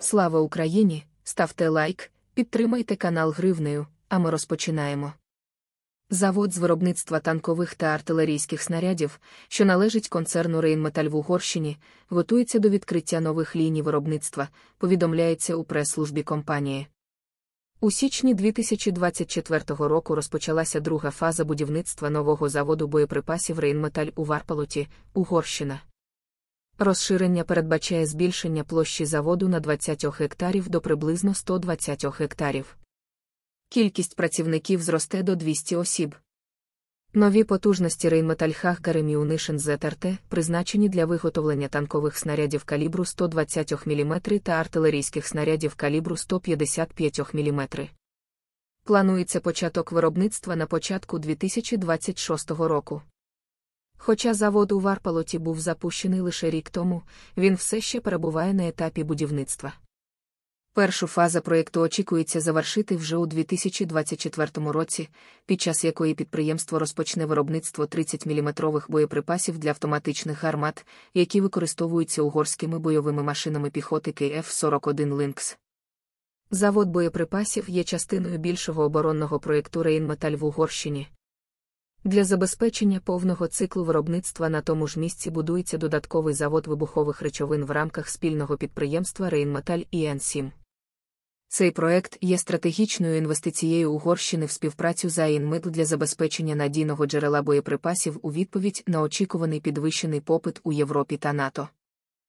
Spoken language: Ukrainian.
Слава Україні! Ставте лайк, підтримайте канал Гривнею, а ми розпочинаємо. Завод з виробництва танкових та артилерійських снарядів, що належить концерну Рейнметаль в Угорщині, готується до відкриття нових ліній виробництва, повідомляється у прес-службі компанії. У січні 2024 року розпочалася друга фаза будівництва нового заводу боєприпасів Рейнметаль у Варпалоті, Угорщина. Розширення передбачає збільшення площі заводу на 20 гектарів до приблизно 120 гектарів. Кількість працівників зросте до 200 осіб. Нові потужності Рейнметальхах Кареміунишен ЗРТ призначені для виготовлення танкових снарядів калібру 120 мм та артилерійських снарядів калібру 155 мм. Планується початок виробництва на початку 2026 року. Хоча завод у Варпалоті був запущений лише рік тому, він все ще перебуває на етапі будівництва. Першу фазу проєкту очікується завершити вже у 2024 році, під час якої підприємство розпочне виробництво 30 мм боєприпасів для автоматичних гармат, які використовуються угорськими бойовими машинами піхоти кф 41 Линкс. Завод боєприпасів є частиною більшого оборонного проєкту Рейнметаль в Угорщині, для забезпечення повного циклу виробництва на тому ж місці будується додатковий завод вибухових речовин в рамках спільного підприємства Рейнметаль і Енсім. Цей проект є стратегічною інвестицією Угорщини в співпрацю з Аїнмитл для забезпечення надійного джерела боєприпасів у відповідь на очікуваний підвищений попит у Європі та НАТО.